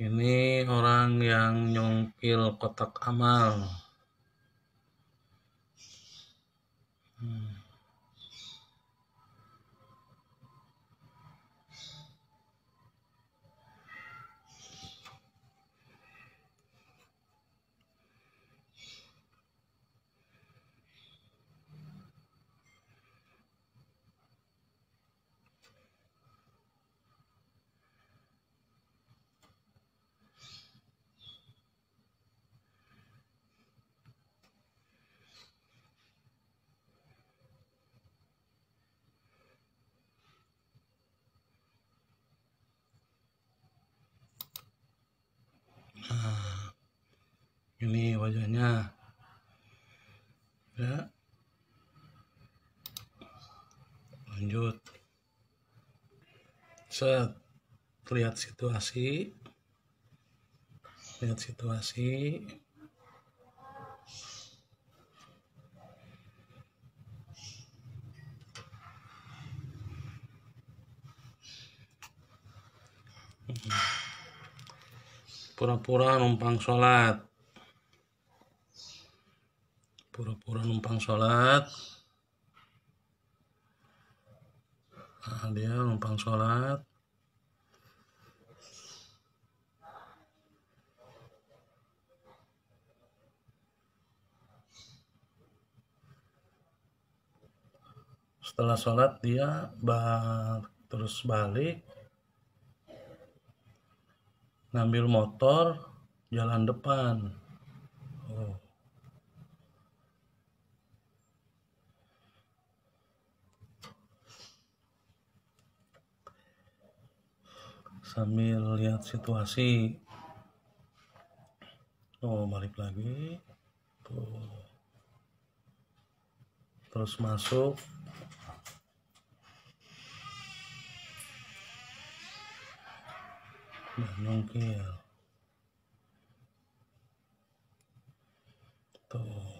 ini orang yang nyongkil kotak amal. Hmm. nah, ini wajahnya ya lanjut set lihat situasi lihat situasi Mm-hmm pura-pura numpang sholat pura-pura numpang sholat nah, dia numpang sholat setelah sholat dia bah, terus balik ngambil motor jalan depan oh. sambil lihat situasi oh balik lagi terus masuk Pues no no todo